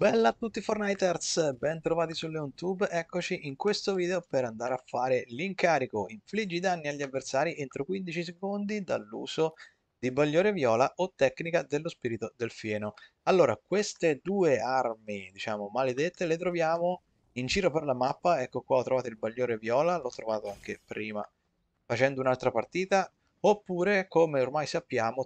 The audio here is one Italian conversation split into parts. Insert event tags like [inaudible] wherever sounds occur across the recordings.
Bella a tutti Fortniters, bentrovati su LeonTube, eccoci in questo video per andare a fare l'incarico Infliggi danni agli avversari entro 15 secondi dall'uso di Bagliore Viola o Tecnica dello Spirito del Fieno Allora, queste due armi, diciamo, maledette le troviamo in giro per la mappa Ecco qua ho trovato il Bagliore Viola, l'ho trovato anche prima facendo un'altra partita Oppure, come ormai sappiamo,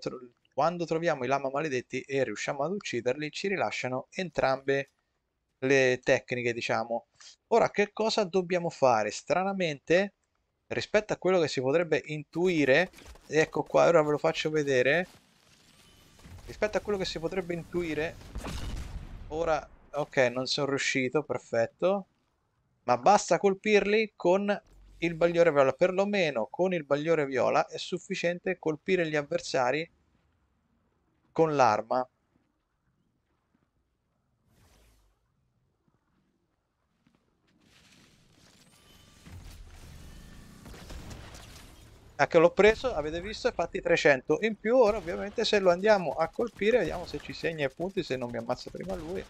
quando troviamo i lama maledetti e riusciamo ad ucciderli, ci rilasciano entrambe le tecniche, diciamo. Ora, che cosa dobbiamo fare? Stranamente, rispetto a quello che si potrebbe intuire, ecco qua, ora ve lo faccio vedere, rispetto a quello che si potrebbe intuire, ora, ok, non sono riuscito, perfetto, ma basta colpirli con il bagliore viola, perlomeno con il bagliore viola è sufficiente colpire gli avversari con l'arma Ecco, l'ho preso, avete visto, fatti 300 in più. Ora ovviamente se lo andiamo a colpire, vediamo se ci segna i punti, se non mi ammazza prima lui.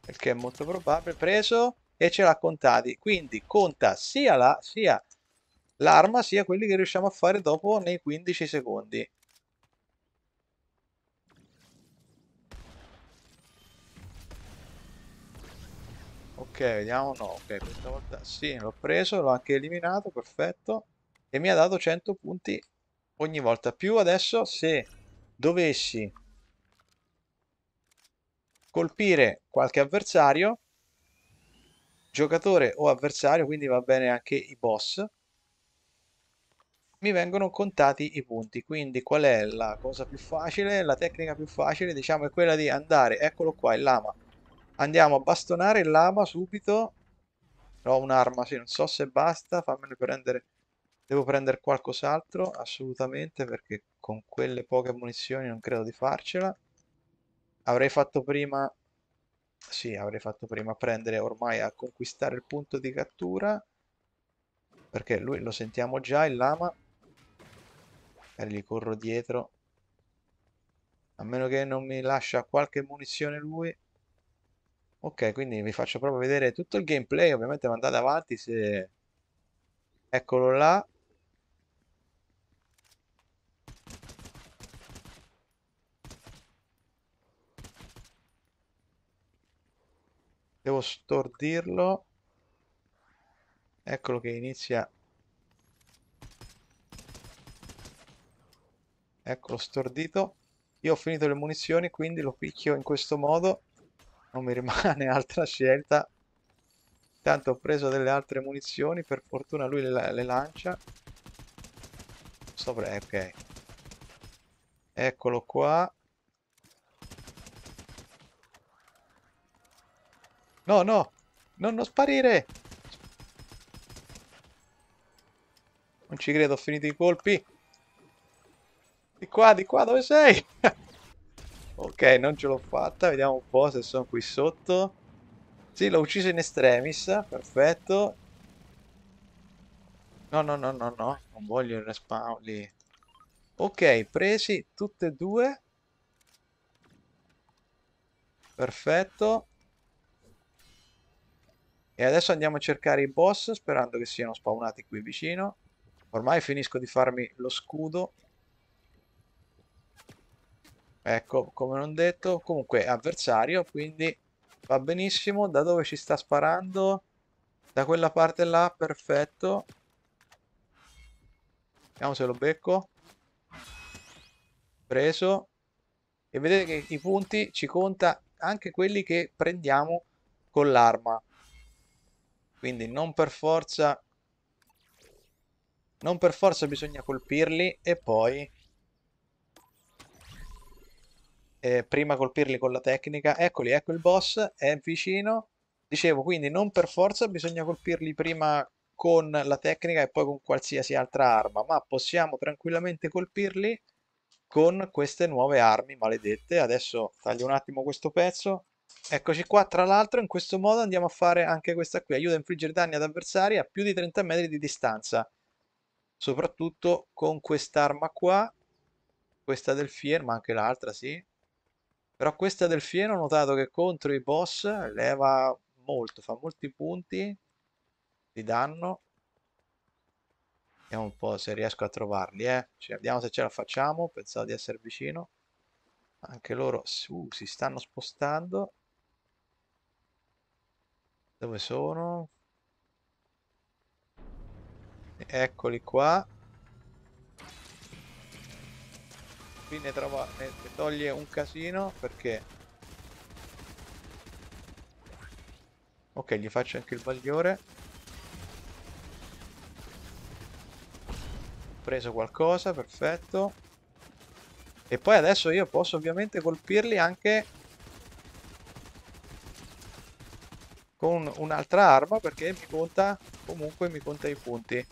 Perché è molto probabile. Preso e ce l'ha contati. Quindi conta sia la, sia, l'arma sia quelli che riusciamo a fare dopo nei 15 secondi. Ok, vediamo. No, ok, questa volta sì, l'ho preso, l'ho anche eliminato, perfetto. E mi ha dato 100 punti ogni volta. Più adesso se dovessi colpire qualche avversario, giocatore o avversario, quindi va bene anche i boss, mi vengono contati i punti. Quindi qual è la cosa più facile? La tecnica più facile diciamo è quella di andare, eccolo qua, il lama Andiamo a bastonare il lama subito. ho un'arma, sì, non so se basta. Fammelo prendere. Devo prendere qualcos'altro, assolutamente, perché con quelle poche munizioni non credo di farcela. Avrei fatto prima... Sì, avrei fatto prima prendere ormai a conquistare il punto di cattura. Perché lui lo sentiamo già, il lama. Magari gli corro dietro. A meno che non mi lascia qualche munizione lui. Ok, quindi vi faccio proprio vedere tutto il gameplay, ovviamente mandate avanti se... Eccolo là. Devo stordirlo. Eccolo che inizia. Eccolo stordito. Io ho finito le munizioni, quindi lo picchio in questo modo non mi rimane [laughs] altra scelta. intanto ho preso delle altre munizioni, per fortuna lui le, le lancia. sopra eh, ok. Eccolo qua. No, no! Non, non sparire! Non ci credo, ho finito i colpi. Di qua, di qua, dove sei? [laughs] Ok, non ce l'ho fatta. Vediamo un po' se sono qui sotto. Sì, l'ho ucciso in extremis, Perfetto. No, no, no, no, no. Non voglio il respawn lì. Ok, presi tutte e due. Perfetto. E adesso andiamo a cercare i boss sperando che siano spawnati qui vicino. Ormai finisco di farmi lo scudo Ecco, come non detto, comunque avversario, quindi va benissimo. Da dove ci sta sparando? Da quella parte là, perfetto. Vediamo se lo becco. Preso. E vedete che i punti ci conta anche quelli che prendiamo con l'arma. Quindi non per forza... Non per forza bisogna colpirli e poi eh, prima colpirli con la tecnica. Eccoli, ecco il boss, è vicino. Dicevo, quindi non per forza bisogna colpirli prima con la tecnica e poi con qualsiasi altra arma, ma possiamo tranquillamente colpirli con queste nuove armi maledette. Adesso taglio un attimo questo pezzo. Eccoci qua, tra l'altro in questo modo andiamo a fare anche questa qui, aiuta a infliggere danni ad avversari a più di 30 metri di distanza. Soprattutto con quest'arma qua, questa del Fier, ma anche l'altra, sì. Però questa del fieno ho notato che contro i boss leva molto, fa molti punti di danno. Vediamo un po' se riesco a trovarli, eh. Cioè, vediamo se ce la facciamo, pensavo di essere vicino. Anche loro uh, si stanno spostando. Dove sono? Eccoli qua. qui ne, trova, ne, ne toglie un casino perché ok gli faccio anche il bagliore preso qualcosa perfetto e poi adesso io posso ovviamente colpirli anche con un'altra arma perché mi conta comunque mi conta i punti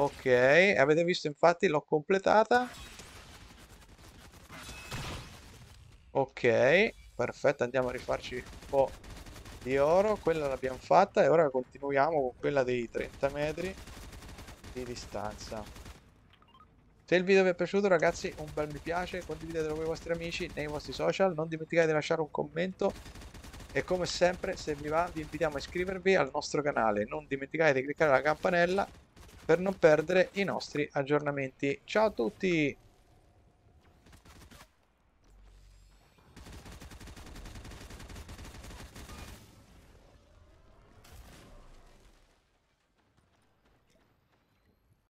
Ok, avete visto infatti l'ho completata. Ok, perfetto, andiamo a rifarci un po' di oro. Quella l'abbiamo fatta e ora continuiamo con quella dei 30 metri di distanza. Se il video vi è piaciuto ragazzi un bel mi piace, condividetelo con i vostri amici nei vostri social, non dimenticate di lasciare un commento e come sempre se vi va vi invitiamo a iscrivervi al nostro canale, non dimenticate di cliccare la campanella per non perdere i nostri aggiornamenti. Ciao a tutti!